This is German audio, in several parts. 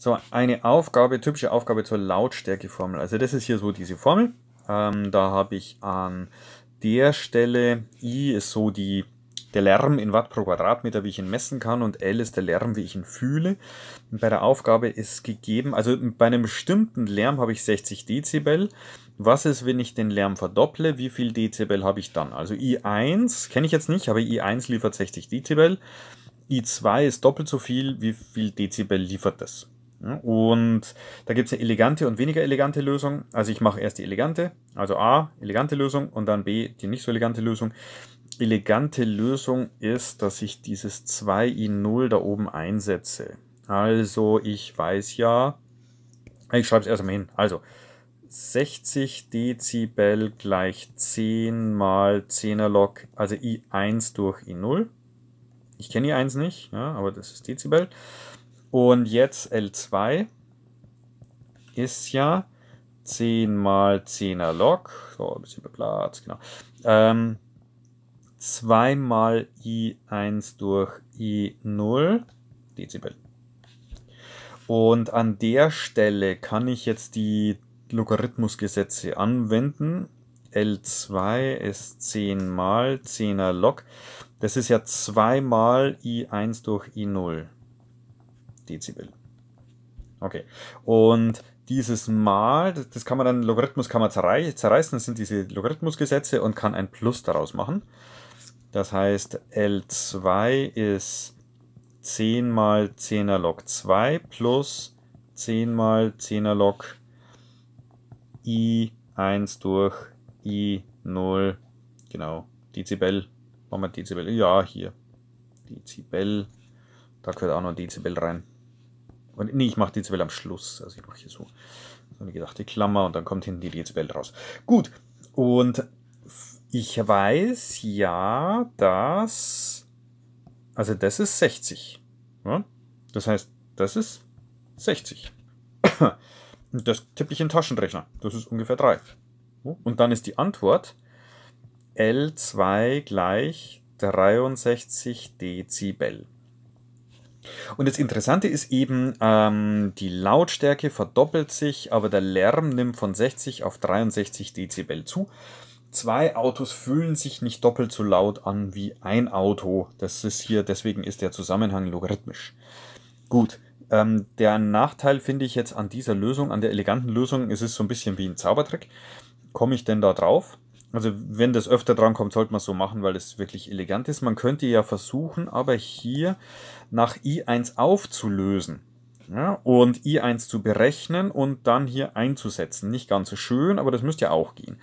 So, eine Aufgabe, typische Aufgabe zur Lautstärkeformel. Also das ist hier so diese Formel. Ähm, da habe ich an der Stelle, I ist so die, der Lärm in Watt pro Quadratmeter, wie ich ihn messen kann, und L ist der Lärm, wie ich ihn fühle. Und bei der Aufgabe ist gegeben, also bei einem bestimmten Lärm habe ich 60 Dezibel. Was ist, wenn ich den Lärm verdopple? Wie viel Dezibel habe ich dann? Also I1 kenne ich jetzt nicht, aber I1 liefert 60 Dezibel. I2 ist doppelt so viel. Wie viel Dezibel liefert das? Und da gibt es eine elegante und weniger elegante Lösung. Also ich mache erst die elegante, also A, elegante Lösung und dann B, die nicht so elegante Lösung. Elegante Lösung ist, dass ich dieses 2i0 da oben einsetze. Also ich weiß ja, ich schreibe es erstmal hin. Also 60 Dezibel gleich 10 mal 10er Log, also i1 durch i0. Ich kenne i1 nicht, ja, aber das ist Dezibel. Und jetzt L2 ist ja 10 mal 10er Log, so ein bisschen beplatzt, genau. Ähm, 2 mal i1 durch i0 Dezibel. Und an der Stelle kann ich jetzt die Logarithmusgesetze anwenden. L2 ist 10 mal 10er Log. Das ist ja 2 mal i1 durch i0. Dezibel. Okay. Und dieses Mal, das kann man dann, Logarithmus kann man zerreißen, das sind diese Logarithmusgesetze und kann ein Plus daraus machen. Das heißt, L2 ist 10 mal 10er log 2 plus 10 mal 10er log I1 durch I0, genau, Dezibel, machen wir Dezibel, ja, hier, Dezibel, da gehört auch noch Dezibel rein. Und nee, ich mache die Zwell am Schluss. Also ich mache hier so, so eine gedachte Klammer und dann kommt hinten die Zwell raus. Gut, und ich weiß ja, dass... Also das ist 60. Ja? Das heißt, das ist 60. Und Das tippe ich in den Taschenrechner. Das ist ungefähr 3. Und dann ist die Antwort L2 gleich 63 Dezibel. Und das Interessante ist eben, ähm, die Lautstärke verdoppelt sich, aber der Lärm nimmt von 60 auf 63 Dezibel zu. Zwei Autos fühlen sich nicht doppelt so laut an wie ein Auto. Das ist hier, deswegen ist der Zusammenhang logarithmisch. Gut, ähm, der Nachteil finde ich jetzt an dieser Lösung, an der eleganten Lösung, ist es so ein bisschen wie ein Zaubertrick. Komme ich denn da drauf? Also wenn das öfter drankommt, sollte man es so machen, weil es wirklich elegant ist. Man könnte ja versuchen, aber hier nach I1 aufzulösen ja, und I1 zu berechnen und dann hier einzusetzen. Nicht ganz so schön, aber das müsste ja auch gehen.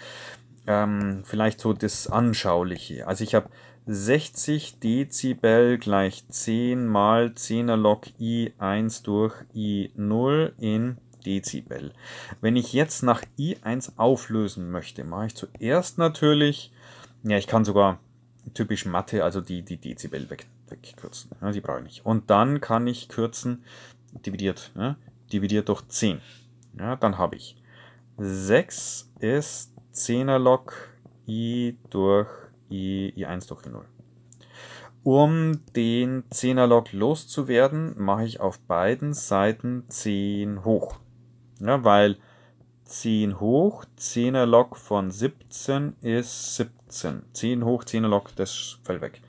Ähm, vielleicht so das Anschauliche. Also ich habe 60 Dezibel gleich 10 mal 10er log I1 durch I0 in Dezibel. Wenn ich jetzt nach I1 auflösen möchte, mache ich zuerst natürlich, ja, ich kann sogar typisch Mathe, also die, die Dezibel weg, wegkürzen. Ja, ne, die brauche ich nicht. Und dann kann ich kürzen, dividiert, ja, ne, dividiert durch 10. Ja, dann habe ich 6 ist 10er Log i durch i, i1 durch i0. Um den 10er Log loszuwerden, mache ich auf beiden Seiten 10 hoch. Ja, ne, weil 10 hoch, 10er Log von 17 ist 17. 10 hoch, 10er Log, das fällt weg.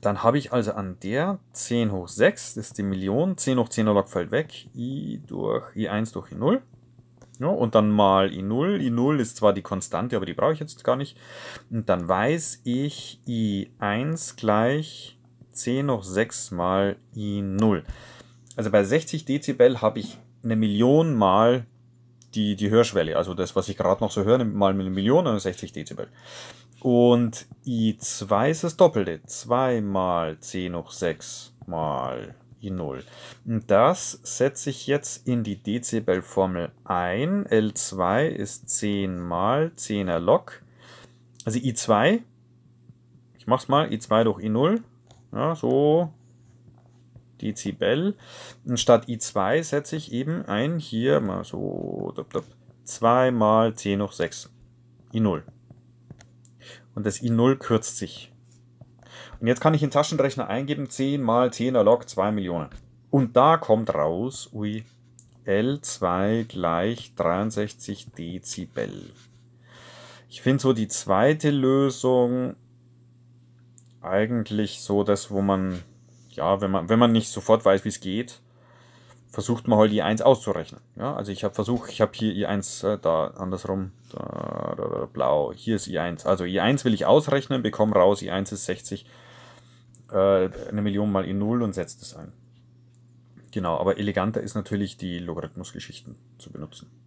Dann habe ich also an der 10 hoch 6, das ist die Million, 10 hoch 10er Log fällt weg, i durch i1 durch i0. Ja, und dann mal i0. i0 ist zwar die Konstante, aber die brauche ich jetzt gar nicht. Und dann weiß ich i1 gleich 10 hoch 6 mal i0. Also bei 60 Dezibel habe ich eine Million mal die, die Hörschwelle, also das, was ich gerade noch so höre, mal mit Million und 60 Dezibel. Und I2 ist das Doppelte. 2 mal 10 hoch 6 mal I0. Und Das setze ich jetzt in die Dezibelformel ein. L2 ist 10 mal 10er Log. Also I2, ich mach's mal, I2 durch I0. Ja, so Dezibel. Und statt i2 setze ich eben ein hier mal so dup, dup, 2 mal 10 hoch 6 i0. Und das i0 kürzt sich. Und jetzt kann ich in den Taschenrechner eingeben 10 mal 10er log 2 Millionen. Und da kommt raus, ui, L2 gleich 63 Dezibel. Ich finde so die zweite Lösung eigentlich so das, wo man ja, wenn man, wenn man nicht sofort weiß, wie es geht, versucht man halt die 1 auszurechnen. Ja, also ich habe versucht, ich habe hier I1, äh, da andersrum, da, da, da, blau, hier ist I1. Also I1 will ich ausrechnen, bekomme raus, I1 ist 60, äh, eine Million mal I0 und setze das ein. Genau, aber eleganter ist natürlich, die Logarithmusgeschichten zu benutzen.